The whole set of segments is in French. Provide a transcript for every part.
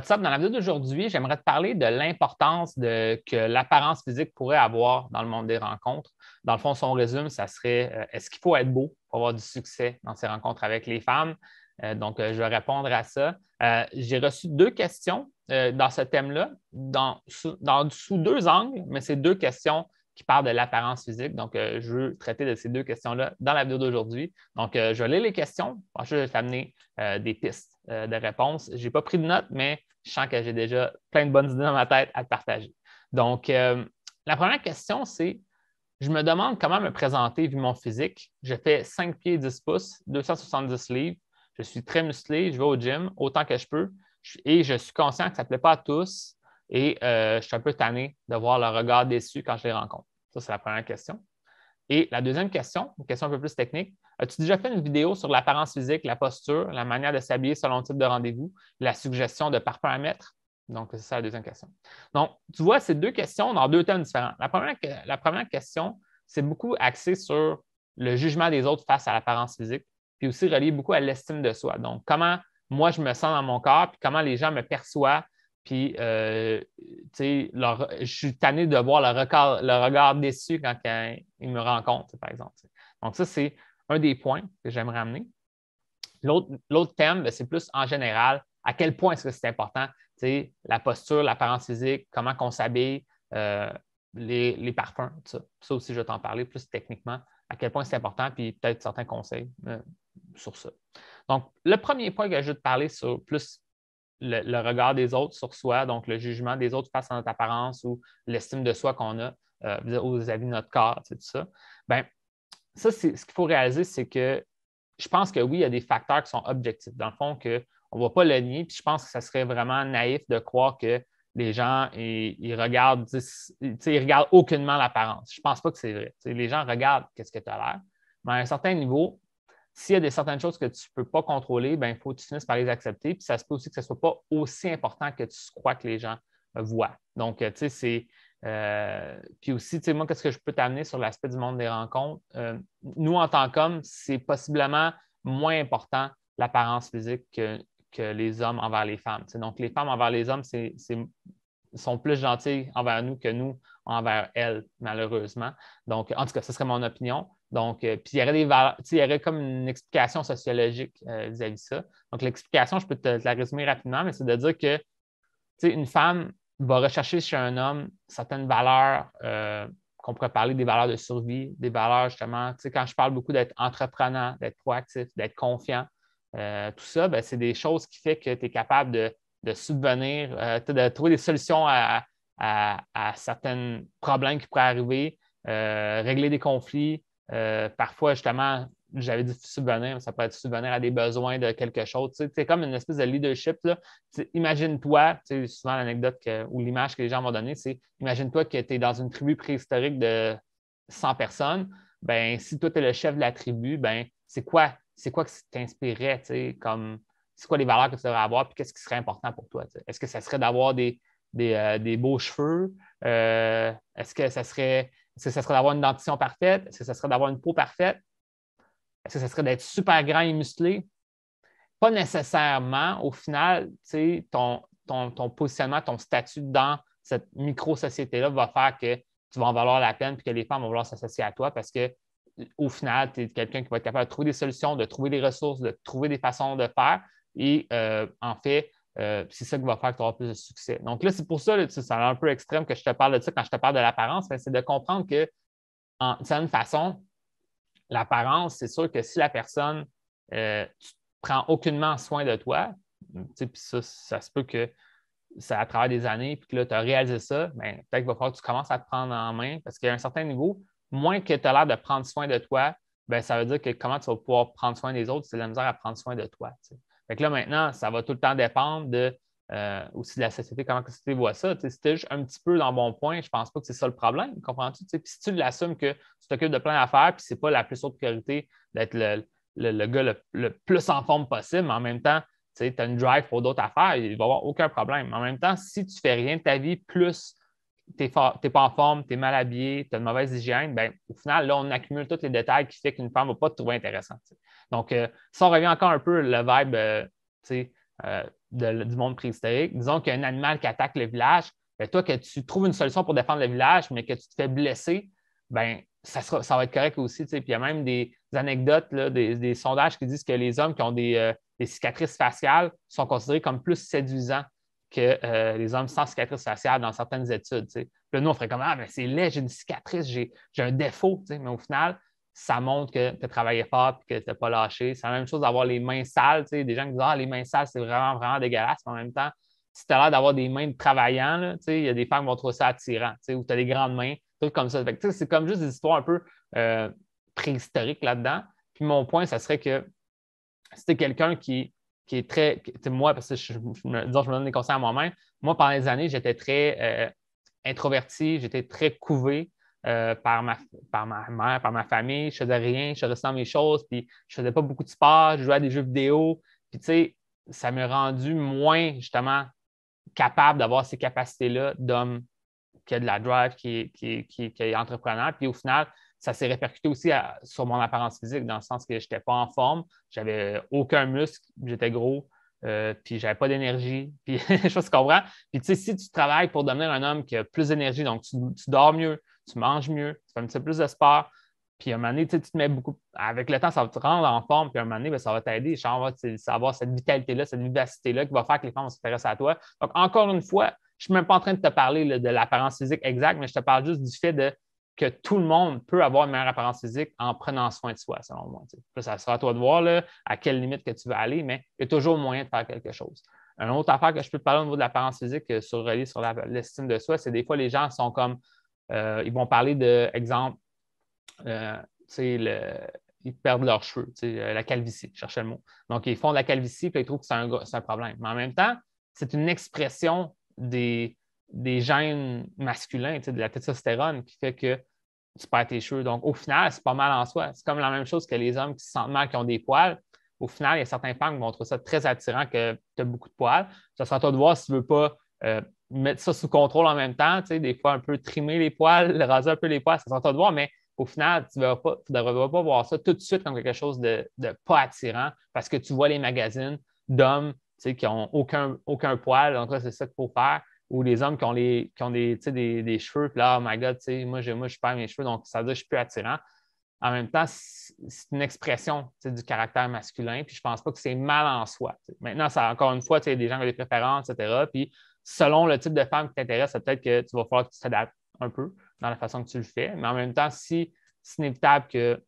dans la vidéo d'aujourd'hui, j'aimerais te parler de l'importance que l'apparence physique pourrait avoir dans le monde des rencontres. Dans le fond, son résume, ça serait euh, est-ce qu'il faut être beau pour avoir du succès dans ces rencontres avec les femmes? Euh, donc, euh, je vais répondre à ça. J'ai reçu deux questions dans ce thème-là, dans, sous, sous deux angles, mais ces deux questions qui parle de l'apparence physique. Donc, euh, je veux traiter de ces deux questions-là dans la vidéo d'aujourd'hui. Donc, euh, je vais les questions. Ensuite, je vais t'amener euh, des pistes de réponses. Je n'ai pas pris de notes, mais je sens que j'ai déjà plein de bonnes idées dans ma tête à te partager. Donc, la première question, c'est je me demande comment me présenter vu mon physique. Je fais 5 pieds 10 pouces, 270 livres. Je suis très musclé, je vais au gym autant que je peux et je suis conscient que ça ne plaît pas à tous. Et euh, je suis un peu tanné de voir le regard déçu quand je les rencontre. Ça, c'est la première question. Et la deuxième question, une question un peu plus technique, as-tu déjà fait une vidéo sur l'apparence physique, la posture, la manière de s'habiller selon le type de rendez-vous, la suggestion de parfum à Donc, c'est ça la deuxième question. Donc, tu vois, ces deux questions dans deux thèmes différents. La première, la première question, c'est beaucoup axé sur le jugement des autres face à l'apparence physique, puis aussi relié beaucoup à l'estime de soi. Donc, comment moi je me sens dans mon corps, puis comment les gens me perçoivent puis, euh, tu sais, je suis tanné de voir le regard, le déçu quand, il me rencontre, par exemple. Donc, ça, c'est un des points que j'aimerais amener. L'autre thème, ben, c'est plus en général, à quel point est-ce que c'est important, la posture, l'apparence physique, comment on s'habille, euh, les, parfums, tout ça. Ça aussi, je vais t'en parler plus techniquement, à quel point c'est important, puis peut-être certains conseils euh, sur ça. Donc, le premier point que je vais te parler sur plus le, regard des autres sur soi, donc le jugement des autres face à notre apparence ou l'estime de soi qu'on a euh, vis-à-vis de notre corps, tout ça, bien, ça, ce qu'il faut réaliser, c'est que je pense que oui, il y a des facteurs qui sont objectifs. Dans le fond, que on ne va pas le nier. Puis je pense que ça serait vraiment naïf de croire que les gens, ils, regardent, ils, regardent aucunement l'apparence. Je ne pense pas que c'est vrai. les gens regardent qu'est-ce que tu as l'air. Mais à un certain niveau, s'il y a des, certaines choses que tu ne peux pas contrôler, il ben, faut que tu finisses par les accepter. Puis ça se peut aussi que ce ne soit pas aussi important que tu crois que les gens voient. Donc, euh, tu sais, c'est. Euh, puis aussi, tu sais, moi, qu'est-ce que je peux t'amener sur l'aspect du monde des rencontres? Euh, nous, en tant qu'hommes, c'est possiblement moins important l'apparence physique que, les hommes envers les femmes. Donc, les femmes envers les hommes, c'est sont plus gentilles envers nous que nous envers elles, malheureusement. Donc, en tout cas, ce serait mon opinion. Donc, euh, puis il y aurait des valeurs, il y aurait comme une explication sociologique euh, vis-à-vis de ça. Donc, l'explication, je peux te, la résumer rapidement, mais c'est de dire que une femme va rechercher chez un homme certaines valeurs euh, qu'on pourrait parler des valeurs de survie, des valeurs justement, quand je parle beaucoup d'être entreprenant, d'être proactif, d'être confiant, tout ça, ben, c'est des choses qui font que tu es capable de, subvenir, de trouver des solutions à certains problèmes qui pourraient arriver, régler des conflits. Euh, parfois, justement, j'avais dit subvenir, ça peut être subvenir à des besoins de quelque chose. C'est comme une espèce de leadership. Imagine-toi, souvent l'anecdote ou l'image que les gens m'ont donner, c'est imagine-toi que tu es dans une tribu préhistorique de 100 personnes. Ben, si toi, tu es le chef de la tribu, ben, c'est quoi, c'est quoi qui t'inspirait, comme c'est quoi les valeurs que tu devrais avoir, puis qu'est-ce qui serait important pour toi? Est-ce que ça serait d'avoir des, euh, beaux cheveux? Euh, est-ce que ça serait est-ce que ce serait d'avoir une dentition parfaite? Est-ce que ce serait d'avoir une peau parfaite? Est-ce que ce serait d'être super grand et musclé? Pas nécessairement. Au final, ton, positionnement, ton statut dans cette micro-société-là va faire que tu vas en valoir la peine et que les femmes vont vouloir s'associer à toi parce que au final, tu es quelqu'un qui va être capable de trouver des solutions, de trouver des ressources, de trouver des façons de faire. Et euh, en fait, euh, c'est ça qui va faire que tu auras plus de succès. Donc là, c'est pour ça, là, ça a un peu extrême que je te parle de ça quand je te parle de l'apparence, c'est de comprendre que, d'une certaine façon, l'apparence, c'est sûr que si la personne, euh, prend aucunement soin de toi, puis ça, ça se peut que ça à travers des années, puis que là, tu as réalisé ça, ben, peut-être qu'il va falloir que tu commences à te prendre en main parce qu'à un certain niveau, moins que tu as l'air de prendre soin de toi, ben, ça veut dire que comment tu vas pouvoir prendre soin des autres, c'est la misère à prendre soin de toi. Fait là, maintenant, ça va tout le temps dépendre de euh, aussi de la société, comment la société voit ça. si tu es juste un petit peu dans le bon point, je ne pense pas que c'est ça le problème. Comprends-tu? Puis si tu l'assumes que tu t'occupes de plein d'affaires, puis n'est pas la plus haute priorité d'être le, le, gars le, plus en forme possible, mais en même temps, tu as une drive pour d'autres affaires, il va y avoir aucun problème. en même temps, si tu ne fais rien de ta vie plus t'es pas en forme, es mal habillé, t'as une mauvaise hygiène, ben, au final, là, on accumule tous les détails qui fait qu'une femme va pas te trouver intéressante. Donc, ça, euh, on revient encore un peu le vibe euh, euh, du monde préhistorique, disons qu'il y a un animal qui attaque le village, ben, toi, que tu trouves une solution pour défendre le village, mais que tu te fais blesser, ben, ça, va être correct aussi. Puis il y a même des anecdotes, des, sondages qui disent que les hommes qui ont des cicatrices faciales sont considérés comme plus séduisants que euh, les hommes sans cicatrice faciales dans certaines études. Là, nous, on ferait comme Ah, mais c'est laid, j'ai une cicatrice, j'ai un défaut. Mais au final, ça montre que tu as travaillé fort et que tu n'as pas lâché. C'est la même chose d'avoir les mains sales. Des gens qui disent Ah, les mains sales, c'est vraiment, vraiment dégueulasse. Mais en même temps, si tu as l'air d'avoir des mains travaillantes, il y a des femmes qui vont trouver ça attirant, ou tu as des grandes mains, trucs comme ça. C'est comme juste des histoires un peu euh, préhistoriques là-dedans. Puis mon point, ça serait que si tu quelqu'un qui qui est très. moi, parce que je, me je, me donne des conseils à moi-même, moi, pendant les années, j'étais très euh, introverti, j'étais très couvé euh, par, ma, par ma mère, par ma famille. Je faisais rien, je dans mes choses, puis je faisais pas beaucoup de sport, je jouais à des jeux vidéo. Puis, tu sais, ça m'a rendu moins, justement, capable d'avoir ces capacités-là d'homme qui a de la drive, qui qui, qui est entrepreneur. Puis, au final, ça s'est répercuté aussi sur mon apparence physique, dans le sens que je n'étais pas en forme, j'avais aucun muscle, j'étais gros, euh, puis j'avais pas d'énergie, puis je sais pas si tu comprends. Puis tu sais, si tu travailles pour devenir un homme qui a plus d'énergie, donc tu, dors mieux, tu manges mieux, tu fais un petit peu plus de sport, puis à un moment donné, tu te mets beaucoup, avec le temps, ça va te rendre en forme, puis un moment donné, ben, ça va t'aider, ça va avoir cette vitalité-là, cette vivacité-là qui va faire que les femmes s'intéressent à toi. Donc, encore une fois, je ne suis même pas en train de te parler de l'apparence physique exacte, mais je te parle juste du fait de que tout le monde peut avoir une meilleure apparence physique en prenant soin de soi, selon moi. ça sera à toi de voir à quelle limite que tu vas aller, mais il y a toujours moyen de faire quelque chose. Une autre affaire que je peux te parler au niveau de l'apparence physique euh, sur sur l'estime de soi, c'est des fois les gens sont comme euh, ils vont parler de exemple, euh, le, ils perdent leurs cheveux, la calvitie, je cherchais le mot. Donc, ils font de la calvitie, et ils trouvent que c'est un, un problème. Mais en même temps, c'est une expression des, des gènes masculins, de la testostérone, qui fait que tu perds tes cheveux. Donc, au final, c'est pas mal en soi. C'est comme la même chose que les hommes qui se sentent mal, qui ont des poils. Au final, il y a certains femmes qui vont trouver ça très attirant que tu as beaucoup de poils. Ça sera toi de voir si tu veux pas euh, mettre ça sous contrôle en même temps. Des fois, un peu trimer les poils, raser un peu les poils, ça sera toi de voir. Mais au final, tu ne devrais pas voir ça tout de suite comme quelque chose de, pas attirant parce que tu vois les magazines d'hommes qui n'ont aucun, aucun poil. Donc là, c'est ça qu'il faut faire ou les hommes qui ont, des, cheveux, puis là, oh my god, moi je, perds mes cheveux, donc ça veut dire que je suis plus attirant. En même temps, c'est une expression du caractère masculin, puis je ne pense pas que c'est mal en soi. Maintenant, ça, encore une fois, des gens qui ont des préférences, etc. Puis selon le type de femme qui t'intéresse, peut-être que tu vas falloir que tu t'adaptes un peu dans la façon que tu le fais. Mais en même temps, si c'est inévitable que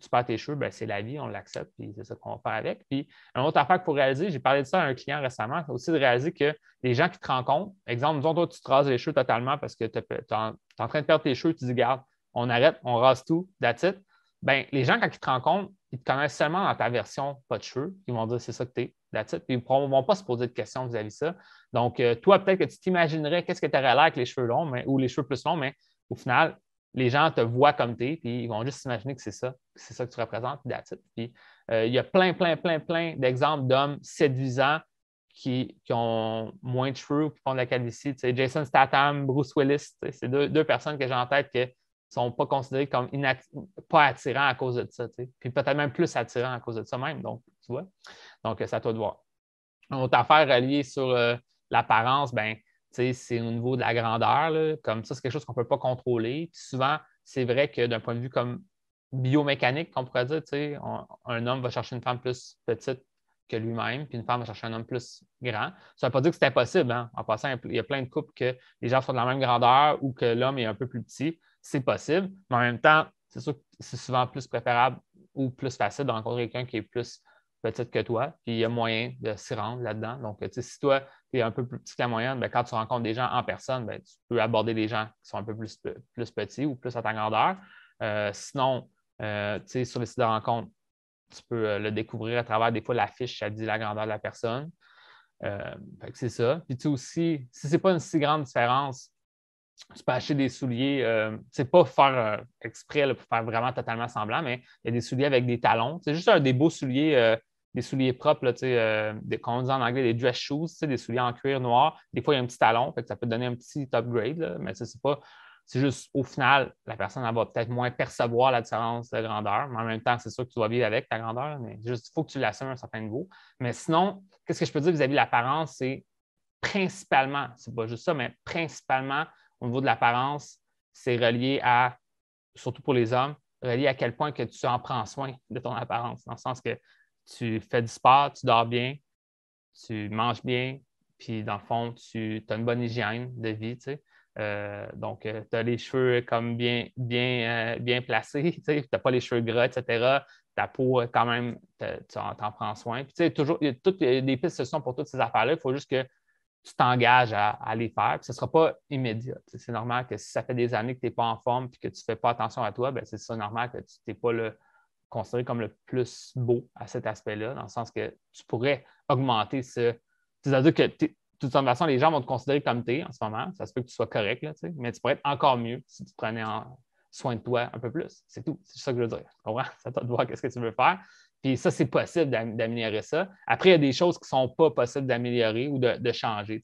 tu perds tes cheveux, ben, c'est la vie, on l'accepte, puis c'est ça qu'on va faire avec. Puis, un autre affaire qu'il faut réaliser, j'ai parlé de ça à un client récemment, c'est aussi de réaliser que les gens qui te rencontrent, exemple, disons, toi, tu te rases les cheveux totalement parce que tu es, en, train de perdre tes cheveux, tu dis, garde, on arrête, on rase tout, that's it. Ben, les gens, quand ils te rencontrent, ils te connaissent seulement dans ta version pas de cheveux. Ils vont dire, c'est ça que tu es, that's it. Puis, ils ne vont pas se poser de questions vis-à-vis de ça. Donc, euh, toi, peut-être que tu t'imaginerais qu'est-ce que tu aurais l'air avec les cheveux longs mais, ou les cheveux plus longs, mais au final, les gens te voient comme t'es, puis ils vont juste s'imaginer que c'est ça, que c'est ça que tu représentes, puis euh, il y a plein, plein, plein, plein d'exemples d'hommes séduisants qui, ont moins de cheveux, qui font de la calvitie. Jason Statham, Bruce Willis, c'est deux, personnes que j'ai en tête qui ne sont pas considérées comme pas attirantes à cause de ça. Puis peut-être même plus attirants à cause de ça même. Donc, tu vois. Donc, euh, c'est à toi de voir. autre affaire reliée sur euh, l'apparence, ben, c'est au niveau de la grandeur, comme ça, c'est quelque chose qu'on ne peut pas contrôler. souvent, c'est vrai que d'un point de vue comme biomécanique, qu'on pourrait dire, sais un homme va chercher une femme plus petite que lui-même, puis une femme va chercher un homme plus grand. Ça ne veut pas dire que c'est impossible. Hein. En passant, il y a plein de couples que les gens sont de la même grandeur ou que l'homme est un peu plus petit. C'est possible, mais en même temps, c'est sûr que c'est souvent plus préférable ou plus facile de rencontrer quelqu'un qui est plus petite que toi, puis il y a moyen de s'y rendre là-dedans. Donc, si toi, tu es un peu plus petit que la moyenne, ben, quand tu rencontres des gens en personne, ben, tu peux aborder des gens qui sont un peu plus, plus petits ou plus à ta grandeur. Euh, sinon, euh, sur les sites de rencontre, tu peux euh, le découvrir à travers des fois la l'affiche, a dit la grandeur de la personne. c'est ça. Puis tu aussi, si ce n'est pas une si grande différence, tu peux acheter des souliers, Ce c'est pas faire exprès pour faire vraiment totalement semblant, mais il y a des souliers avec des talons. C'est juste un des beaux souliers des souliers propres, euh, des, comme on dit en anglais, des dress shoes, des souliers en cuir noir. Des fois, il y a un petit talon, que ça peut donner un petit upgrade, là, mais c'est pas. C'est juste, au final, la personne va peut-être moins percevoir la différence de grandeur, mais en même temps, c'est sûr que tu vas vivre avec ta grandeur, mais juste, il faut que tu l'assumes à un certain niveau. Mais sinon, qu'est-ce que je peux dire vis-à-vis de l'apparence? C'est principalement, c'est pas juste ça, mais principalement, au niveau de l'apparence, c'est relié à, surtout pour les hommes, relié à quel point que tu en prends soin de ton apparence, dans le sens que tu fais du sport, tu dors bien, tu manges bien, puis dans le fond, tu as une bonne hygiène de vie, tu sais. Euh, donc, euh, tu as les cheveux comme bien, bien, euh, bien placés, tu n'as pas les cheveux gras, etc. Ta peau, quand même, tu en, prends soin. Puis, tu sais, toujours, toutes les pistes, ce sont pour toutes ces affaires-là. Il faut juste que tu t'engages à, les faire. ce ne sera pas immédiat. C'est normal que si ça fait des années que tu n'es pas en forme puis que tu ne fais pas attention à toi, ben, c'est ça normal que tu n'es pas le, considéré comme le plus beau à cet aspect-là, dans le sens que tu pourrais augmenter ce. C'est-à-dire que de toute façon, les gens vont te considérer comme t'es en ce moment. Ça se peut que tu sois correct, là, mais tu pourrais être encore mieux si tu prenais en... soin de toi un peu plus. C'est tout. C'est ça que je veux dire. Tu C'est de voir qu'est-ce que tu veux faire. Puis ça, c'est possible d'améliorer ça. Après, il y a des choses qui ne sont pas possibles d'améliorer ou de, changer,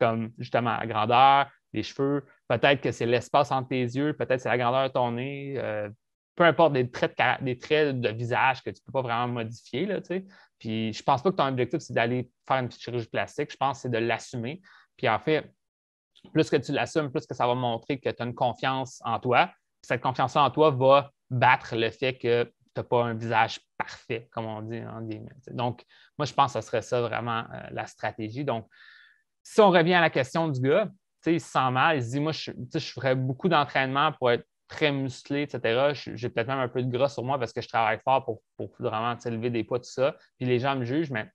comme justement la grandeur, les cheveux. Peut-être que c'est l'espace entre tes yeux, peut-être c'est la grandeur de ton nez, euh, peu importe des traits de, visage que tu ne peux pas vraiment modifier. Là, puis je pense pas que ton objectif, c'est d'aller faire une petite chirurgie plastique. Je pense que c'est de l'assumer. Puis en fait, plus que tu l'assumes, plus que ça va montrer que tu as une confiance en toi. cette confiance en toi va battre le fait que tu n'as pas un visage parfait, comme on dit en Donc, moi, je pense que ce serait ça vraiment euh, la stratégie. Donc, si on revient à la question du gars, il se sent mal, il se dit Moi, je, je ferais beaucoup d'entraînement pour être très musclé, etc. J'ai peut-être même un peu de gras sur moi parce que je travaille fort pour, pour vraiment lever des poids, tout ça. Puis les gens me jugent, mais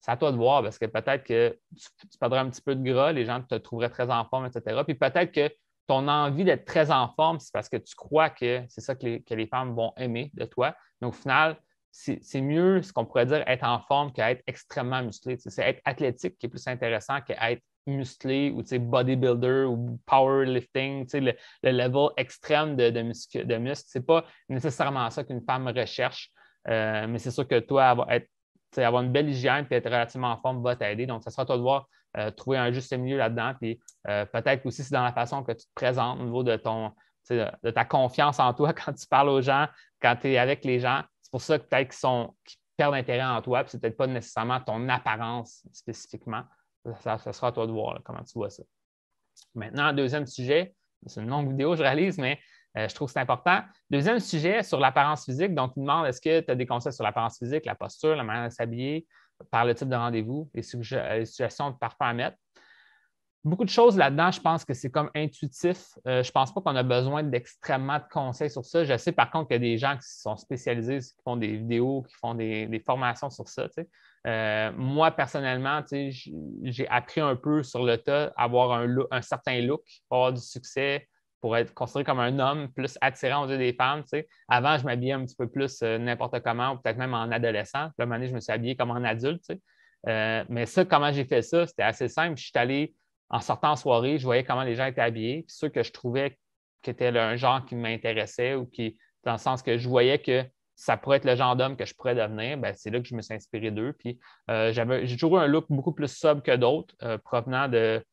c'est à toi de voir parce que peut-être que tu, perdras perdrais un petit peu de gras, les gens te trouveraient très en forme, etc. Puis peut-être que ton envie d'être très en forme, c'est parce que tu crois que c'est ça que les, femmes vont aimer de toi. Donc au final, c'est mieux ce qu'on pourrait dire être en forme qu'être extrêmement musclé. C'est être athlétique qui est plus intéressant qu'être musclé ou bodybuilder ou powerlifting, le, le level extrême de, de, muscle, de muscle. Ce n'est pas nécessairement ça qu'une femme recherche, euh, mais c'est sûr que toi, avoir une belle hygiène et être relativement en forme va t'aider. Donc, ça sera à toi de voir euh, trouver un juste milieu là-dedans. Puis euh, peut-être aussi, c'est dans la façon que tu te présentes au niveau de, ton, ta confiance en toi quand tu parles aux gens, quand tu es avec les gens. C'est pour ça que peut-être qu'ils perdent intérêt en toi, puis c'est peut-être pas nécessairement ton apparence spécifiquement. Ça, sera à toi de voir comment tu vois ça. Maintenant, deuxième sujet, c'est une longue vidéo, je réalise, mais euh, je trouve que c'est important. Deuxième sujet sur l'apparence physique. Donc, me demande est-ce que tu as des conseils sur l'apparence physique, la posture, la manière de s'habiller, par le type de rendez-vous, les, situations euh, situations de parfum à mettre. Beaucoup de choses là-dedans, je pense que c'est comme intuitif. Euh, je ne pense pas qu'on a besoin d'extrêmement de conseils sur ça. Je sais par contre qu'il y a des gens qui sont spécialisés, qui font des vidéos, qui font des, formations sur ça. Euh, moi, personnellement, j'ai appris un peu sur le tas, avoir un, certain look, avoir du succès, pour être considéré comme un homme plus attirant aux yeux des femmes. Avant, je m'habillais un petit peu plus euh, n'importe comment, peut-être même en adolescent. Puis, à moment je me suis habillé comme en adulte. Euh, mais ça, comment j'ai fait ça, c'était assez simple. Je suis allé en sortant en soirée, je voyais comment les gens étaient habillés. Puis ceux que je trouvais qui étaient un genre qui m'intéressait ou qui, dans le sens que je voyais que ça pourrait être le genre d'homme que je pourrais devenir, ben, c'est là que je me suis inspiré d'eux. Puis euh, j'avais, j'ai toujours eu un look beaucoup plus sobre que d'autres, euh, provenant de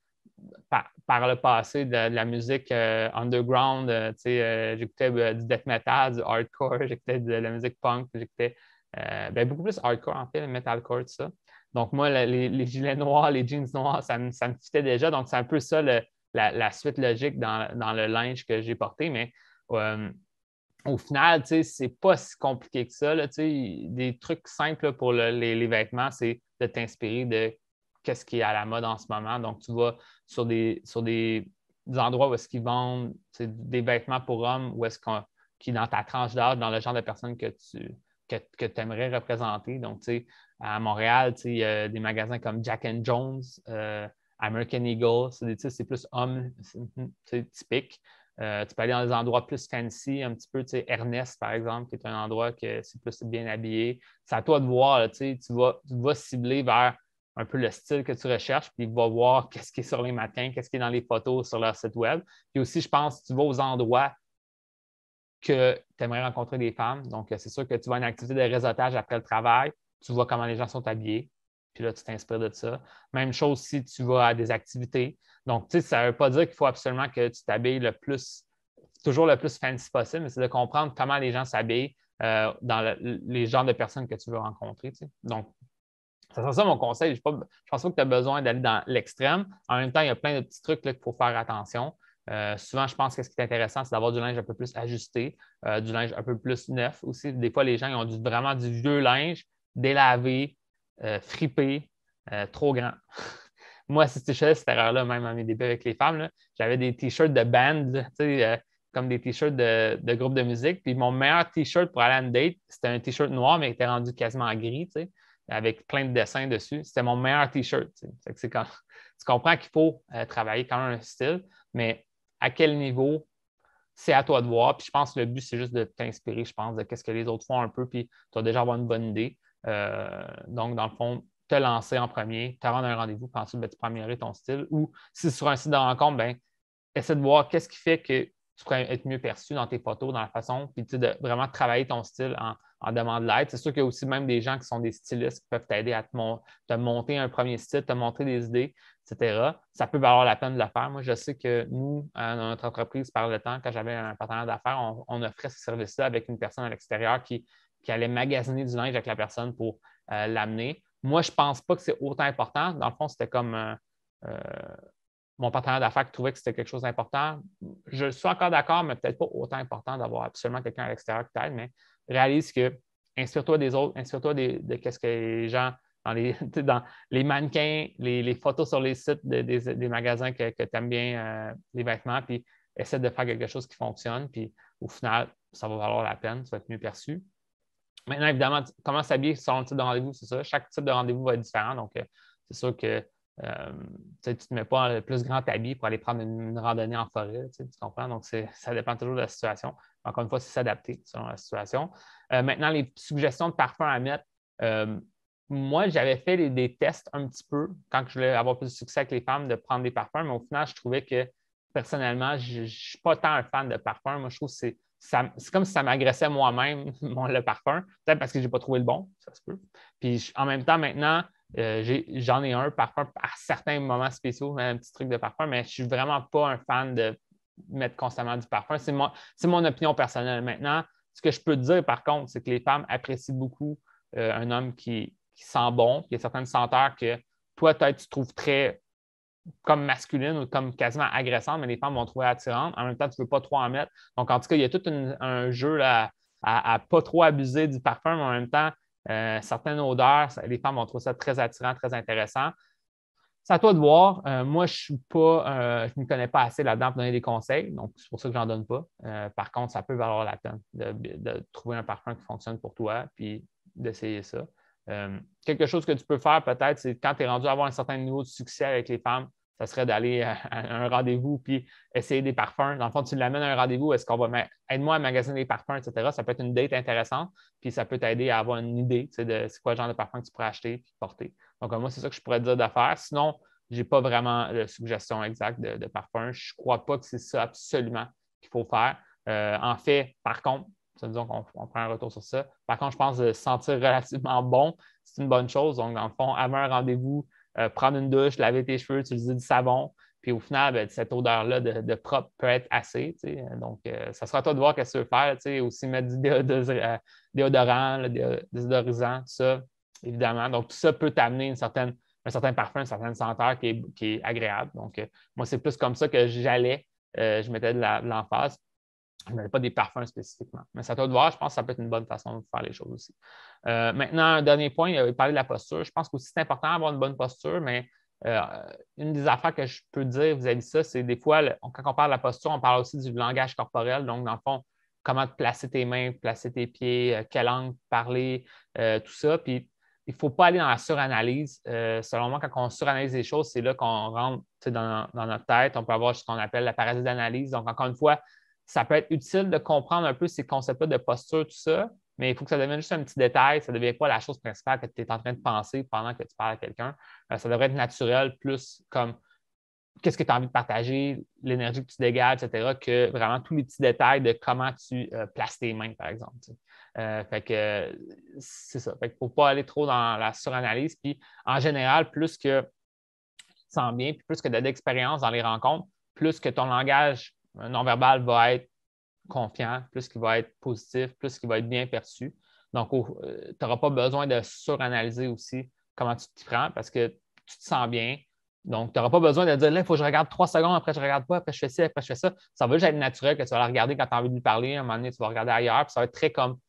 par, le passé de, la musique euh, underground. j'écoutais du death metal, du hardcore, j'écoutais de la musique punk, j'écoutais ben, beaucoup plus hardcore en fait, le metalcore, tout ça. Donc moi, les, gilets noirs, les jeans noirs, ça me, ça me fitait déjà. Donc c'est un peu ça le, la, la, suite logique dans, dans, le linge que j'ai porté, mais au final, c'est pas si compliqué que ça. des trucs simples pour les, vêtements, c'est de t'inspirer de qu'est-ce qui est à la mode en ce moment. Donc, tu vas sur des, endroits où est-ce qu'ils vendent des vêtements pour hommes, ou est-ce qu'on qui dans ta tranche d'âge, dans le genre de personnes que tu aimerais représenter. Donc, tu sais, à Montréal, tu sais, il y a des magasins comme Jack and Jones, euh, American Eagle, c'est plus hommes, c'est typique. Euh, tu peux aller dans des endroits plus fancy, un petit peu, tu sais, Ernest, par exemple, qui est un endroit que c'est plus bien habillé. C'est à toi de voir, tu, sais, tu, vas, tu vas cibler vers un peu le style que tu recherches, puis va voir qu'est-ce qui est sur les matins, qu'est-ce qui est dans les photos sur leur site web. Puis aussi, je pense, tu vas aux endroits que tu aimerais rencontrer des femmes. Donc, euh, c'est sûr que tu vas à une activité de réseautage après le travail, tu vois comment les gens sont habillés, puis là, tu t'inspires de ça. Même chose si tu vas à des activités. Donc, tu ça ne veut pas dire qu'il faut absolument que tu t'habilles le plus, toujours le plus fancy possible, mais c'est de comprendre comment les gens s'habillent euh, dans les genres de personnes que tu veux rencontrer. Tu Donc, ça ça mon conseil. Je pense pas que tu as besoin d'aller dans l'extrême. En même temps, il y a plein de petits trucs qu'il faut faire attention. Euh, souvent, je pense que ce qui est intéressant, c'est d'avoir du linge un peu plus ajusté, euh, du linge un peu plus neuf aussi. Des fois, les gens ont du, vraiment du vieux linge délavé, euh, « Frippé, euh, trop grand. Moi, c'était tu cette erreur-là, même à mes débuts avec les femmes, j'avais des t-shirts de band, euh, comme des t-shirts de, groupe de musique. Puis mon meilleur t-shirt pour aller à une date, c'était un t-shirt noir, mais il était rendu quasiment gris, avec plein de dessins dessus. C'était mon meilleur t-shirt. Tu comprends qu'il faut travailler quand même un style, mais à quel niveau c'est à toi de voir. Puis je pense que le but, c'est juste de t'inspirer, je pense, de ce que les autres font un peu, puis tu vas déjà avoir une bonne idée. Euh, donc, dans le fond, te lancer en premier, te rendre un rendez-vous, puis ensuite ben, tu peux améliorer ton style. Ou si sur un site de rencontre, ben, essaie de voir qu'est-ce qui fait que tu pourrais être mieux perçu dans tes photos, dans la façon, puis de vraiment travailler ton style en, en demande de l'aide. C'est sûr qu'il y a aussi même des gens qui sont des stylistes qui peuvent t'aider à te, monter un premier style, te montrer des idées, etc. Ça peut valoir la peine de le faire. Moi, je sais que nous, dans notre entreprise, par le temps, quand j'avais un partenaire d'affaires, on, offrait ce service-là avec une personne à l'extérieur qui qui allait magasiner du linge avec la personne pour euh, l'amener. Moi, je ne pense pas que c'est autant important. Dans le fond, c'était comme euh, euh, mon partenaire d'affaires qui trouvait que c'était quelque chose d'important. Je suis encore d'accord, mais peut-être pas autant important d'avoir absolument quelqu'un à l'extérieur qui t'aide, mais réalise que inspire-toi des autres, inspire-toi de, ce que les gens dans les, mannequins, les, photos sur les sites des, magasins que, que tu aimes bien, les vêtements, puis essaie de faire quelque chose qui fonctionne, puis au final, ça va valoir la peine, ça va être mieux perçu. Maintenant, évidemment, comment s'habiller selon le type de rendez-vous, c'est ça. Chaque type de rendez-vous va être différent. Donc, euh, c'est sûr que euh, tu ne te mets pas le plus grand habit pour aller prendre une, randonnée en forêt, tu comprends? Donc, ça dépend toujours de la situation. Encore une fois, c'est s'adapter selon la situation. Euh, maintenant, les suggestions de parfums à mettre. moi, j'avais fait des, des, tests un petit peu quand je voulais avoir plus de succès avec les femmes de prendre des parfums, mais au final, je trouvais que personnellement, je ne suis pas tant un fan de parfums. Moi, je trouve que c'est c'est comme si ça m'agressait moi-même le parfum, peut-être parce que je n'ai pas trouvé le bon, ça se peut. Puis en même temps, maintenant, euh, j'en ai, un parfum à certains moments spéciaux, un petit truc de parfum, mais je ne suis vraiment pas un fan de mettre constamment du parfum. C'est mon, opinion personnelle. Maintenant, ce que je peux te dire, par contre, c'est que les femmes apprécient beaucoup euh, un homme qui, qui, sent bon. Il y a certaines senteurs que toi, peut-être, tu trouves très comme masculine ou comme quasiment agressante, mais les femmes vont trouvé attirante. En même temps, tu ne veux pas trop en mettre. Donc, en tout cas, il y a tout un jeu à ne pas trop abuser du parfum, mais en même temps, euh, certaines odeurs, les femmes vont trouver ça très attirant, très intéressant. C'est à toi de voir. Euh, moi, je suis pas, euh, je ne me connais pas assez là-dedans pour donner des conseils, donc c'est pour ça que je n'en donne pas. par contre, ça peut valoir la peine de, de, trouver un parfum qui fonctionne pour toi, puis d'essayer ça. Euh, quelque chose que tu peux faire peut-être, c'est quand tu es rendu à avoir un certain niveau de succès avec les femmes, ça serait d'aller à, un rendez-vous puis essayer des parfums. Dans le fond, tu l'amènes à un rendez-vous, est-ce qu'on va mettre aide-moi à magasiner des parfums, etc. Ça peut être une date intéressante, puis ça peut t'aider à avoir une idée de c'est quoi genre de parfum que tu pourrais acheter et porter. Donc, moi, c'est ça que je pourrais dire d'affaire. Sinon, je n'ai pas vraiment de suggestion exacte de, parfum. Je ne crois pas que c'est ça absolument qu'il faut faire. Euh, en fait, par contre, ça on qu'on prend un retour sur ça. Par contre, je pense que sentir relativement bon, c'est une bonne chose. Donc, dans le fond, avant un rendez-vous, euh, prendre une douche, laver tes cheveux, utiliser du savon. Puis au final, ben, cette odeur-là de, propre peut être assez. Donc, euh, ça sera à toi de voir qu'est-ce que tu faire. Aussi mettre du euh, déodorant, déodorisant, tout ça, évidemment. Donc, tout ça peut t'amener une certaine, un certain parfum, une certaine senteur qui est, agréable. Donc, moi, c'est plus comme ça que j'allais. je mettais de l'emphase. Je pas des parfums spécifiquement. Mais ça doit de voir, je pense que ça peut être une bonne façon de faire les choses aussi. Euh, maintenant, un dernier point, il avait euh, parlé de la posture. Je pense qu'aussi c'est important d'avoir une bonne posture, mais euh, une des affaires que je peux dire vous à vis ça, c'est des fois, quand on parle de la posture, on parle aussi du langage corporel. Donc, dans le fond, comment placer tes mains, placer tes pieds, quelle langue parler, tout ça. Puis, il ne faut pas aller dans la suranalyse. selon moi, quand on suranalyse les choses, c'est là qu'on rentre dans, notre tête. On peut avoir ce qu'on appelle la paralysie d'analyse. Donc, encore une fois, ça peut être utile de comprendre un peu ces concepts-là de posture, tout ça, mais il faut que ça devienne juste un petit détail. Ça ne devient pas la chose principale que tu es en train de penser pendant que tu parles à quelqu'un. Euh, ça devrait être naturel, plus comme qu'est-ce que tu as envie de partager, l'énergie que tu dégages, etc., que vraiment tous les petits détails de comment tu euh, places tes mains, par exemple. Euh, fait que c'est ça. Fait que pour pas aller trop dans la suranalyse, puis en général, plus que tu sens bien, plus que tu as d'expérience dans les rencontres, plus que ton langage un non-verbal va être confiant, plus qu'il va être positif, plus qu'il va être bien perçu. Donc, euh, tu n'auras pas besoin de suranalyser aussi comment tu t'y prends parce que tu te sens bien. Donc, tu n'auras pas besoin de dire là, il faut que je regarde trois secondes, après je ne regarde pas, après je fais ci, après je fais ça. Ça va juste être naturel que tu vas la regarder quand tu as envie de lui parler. À un moment donné, tu vas regarder ailleurs, puis ça va être très comme, tu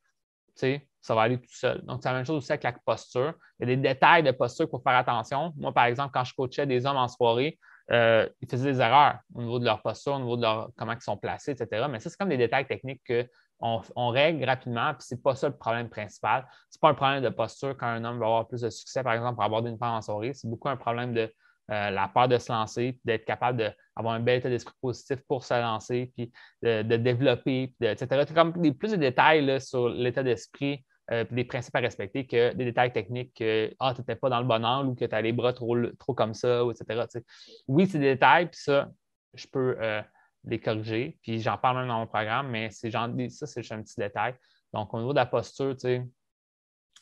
sais, ça va aller tout seul. Donc, c'est la même chose aussi avec la posture. Il y a des détails de posture qu'il faut faire attention. Moi, par exemple, quand je coachais des hommes en soirée, euh, ils faisaient des erreurs au niveau de leur posture, au niveau de leur, comment ils sont placés, etc. Mais ça, c'est comme des détails techniques qu'on on règle rapidement, puis c'est pas ça le problème principal. C'est pas un problème de posture quand un homme va avoir plus de succès, par exemple, pour avoir une femme en soirée. C'est beaucoup un problème de euh, la peur de se lancer, d'être capable d'avoir un bel état d'esprit positif pour se lancer, puis de, développer, etc. C'est comme des, plus de détails sur l'état d'esprit euh, des principes à respecter que des détails techniques que ah, tu n'étais pas dans le bon angle ou que tu as les bras trop, comme ça, etc. Oui, c'est des détails, puis ça, je peux euh, les corriger, puis j'en parle même dans mon programme, mais c'est genre, ça, c'est juste un petit détail. Donc, au niveau de la posture,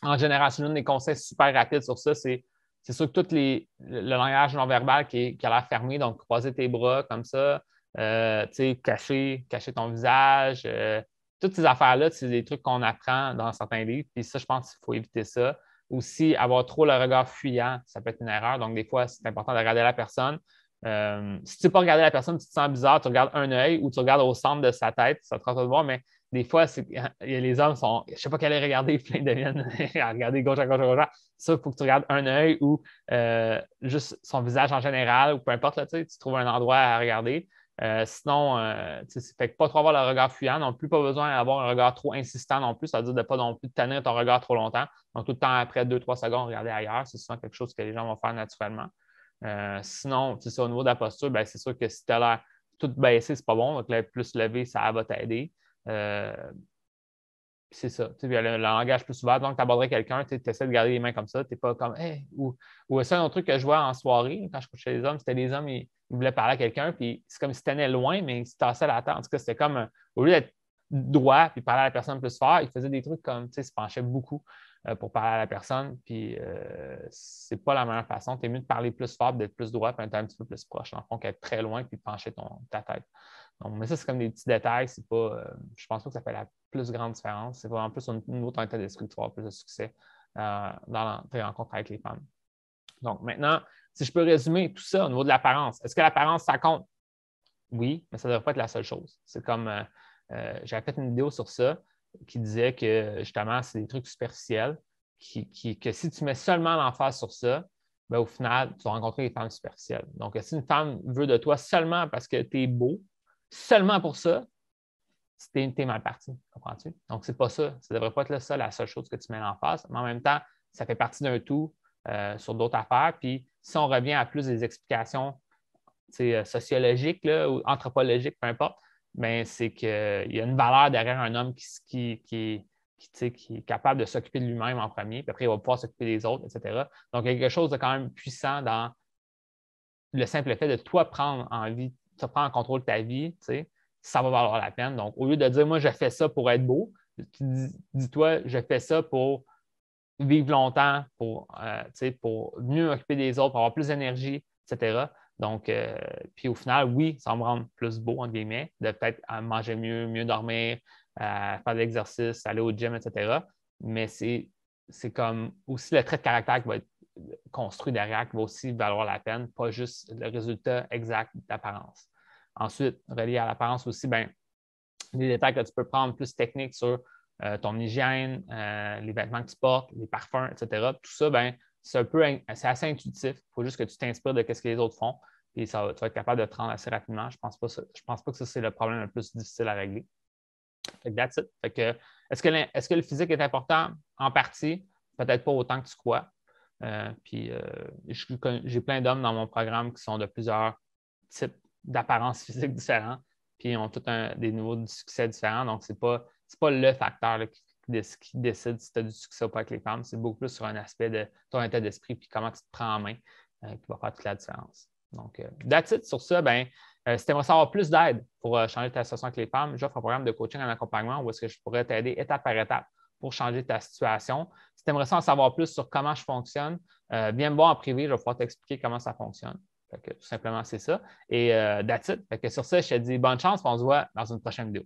en général, c'est l'un des conseils super rapides sur ça, c'est c'est sûr que tout les, le langage non-verbal qui, qui, a l'air fermé, donc croiser tes bras comme ça, euh, cacher, cacher ton visage, euh, toutes ces affaires-là, c'est des trucs qu'on apprend dans certains livres, puis ça, je pense qu'il faut éviter ça. Aussi, avoir trop le regard fuyant, ça peut être une erreur. Donc, des fois, c'est important de regarder la personne. Euh, si tu ne peux pas regarder la personne, tu te sens bizarre, tu regardes un œil ou tu regardes au centre de sa tête, ça te rend de voir, mais des fois, hein, les hommes sont, je ne sais pas qu'elle est regarder, plein de miennes, à regarder gauche à gauche à gauche. Ça, il faut que tu regardes un œil ou euh, juste son visage en général ou peu importe, là, tu, tu trouves un endroit à regarder. Euh, sinon, euh, fait que pas trop avoir le regard fuyant non plus, pas besoin d'avoir un regard trop insistant non plus, c'est-à-dire de pas non plus tenir ton regard trop longtemps. Donc, tout le temps après 2-3 secondes, regarder ailleurs, c'est souvent quelque chose que les gens vont faire naturellement. Euh, sinon, ça, au niveau de la posture, ben, c'est sûr que si tu as l'air tout baissé, c'est pas bon, donc là, plus levé, ça va t'aider. Euh, c'est ça. Tu le, le, langage plus ouvert. Donc, tu aborderais quelqu'un, tu essaies de garder les mains comme ça, tu n'es pas comme, hey, ou, ou c'est un autre truc que je vois en soirée, quand je chez les hommes, c'était les hommes, ils il voulait parler à quelqu'un, puis c'est comme si tenait loin, mais il se tassait la tête. En tout cas, c'était comme, au lieu d'être droit, puis parler à la personne plus fort, il faisait des trucs comme, tu sais, se penchait beaucoup euh, pour parler à la personne, puis euh, c'est pas la meilleure façon. Tu es mieux de parler plus fort, d'être plus droit, puis d'être un petit peu plus proche, dans le fond, qu'être très loin, puis pencher ta tête. Donc, mais ça, c'est comme des petits détails, c'est pas, euh, je pense pas que ça fait la plus grande différence. C'est vraiment plus une, une autre état d'esprit plus de succès dans tes rencontres avec les femmes. Donc maintenant, si je peux résumer tout ça au niveau de l'apparence, est-ce que l'apparence, ça compte? Oui, mais ça ne devrait pas être la seule chose. C'est comme, euh, euh, j'avais fait une vidéo sur ça qui disait que justement, c'est des trucs superficiels, que si tu mets seulement l'emphase sur ça, ben, au final, tu vas rencontrer des femmes superficielles. Donc, si une femme veut de toi seulement parce que tu es beau, seulement pour ça, c'était es mal parti, comprends-tu? Donc, c'est pas ça. Ça ne devrait pas être ça la seule chose que tu mets en face. Mais en même temps, ça fait partie d'un tout euh, sur d'autres affaires. Puis si on revient à plus des explications euh, sociologiques là, ou anthropologiques, peu importe, ben, c'est qu'il euh, y a une valeur derrière un homme qui, qui, qui est capable de s'occuper de lui-même en premier, puis après, il va pouvoir s'occuper des autres, etc. Donc, il y a quelque chose de quand même puissant dans le simple fait de toi prendre envie, vie, te prendre en contrôle de ta vie, ça va valoir la peine. Donc, au lieu de dire, moi, je fais ça pour être beau, dis-toi, je fais ça pour vivre longtemps, pour, euh, pour mieux occuper des autres, avoir plus d'énergie, etc. Donc, euh, puis au final, oui, ça me rend plus beau, entre guillemets, de peut-être manger mieux, mieux dormir, euh, faire de l'exercice, aller au gym, etc. Mais c'est, comme aussi le trait de caractère qui va être construit derrière, qui va aussi valoir la peine, pas juste le résultat exact d'apparence. Ensuite, relié à l'apparence aussi, bien, des détails que tu peux prendre plus techniques sur euh, ton hygiène, euh, les vêtements que tu portes, les parfums, etc. Tout ça, ben, c'est assez intuitif. Il faut juste que tu t'inspires de ce que les autres font. et ça, tu vas être capable de te rendre assez rapidement. Je ne pense, pas, pense pas que ça, c'est le problème le plus difficile à régler. Fait que that's it. est-ce que, le physique est important? En partie, peut-être pas autant que tu crois. Euh, puis j'ai plein d'hommes dans mon programme qui sont de plusieurs types d'apparence physique différents, puis ont tous des niveaux de succès différents. Donc, c'est pas c'est pas le facteur qui, décide si tu as du succès ou pas avec les femmes. C'est beaucoup plus sur un aspect de ton état d'esprit puis comment tu te prends en main euh, qui va faire toute la différence. Donc, euh, that's Sur ça, ben, euh, si tu aimerais savoir plus d'aide pour changer ta situation avec les femmes, j'offre un programme de coaching en accompagnement où est-ce que je pourrais t'aider étape par étape pour changer ta situation. Si tu aimerais en savoir plus sur comment je fonctionne, viens me voir en privé, je vais pouvoir t'expliquer comment ça fonctionne. tout simplement, c'est ça. Et that's it. sur ça, je te dis bonne chance, on se voit dans une prochaine vidéo.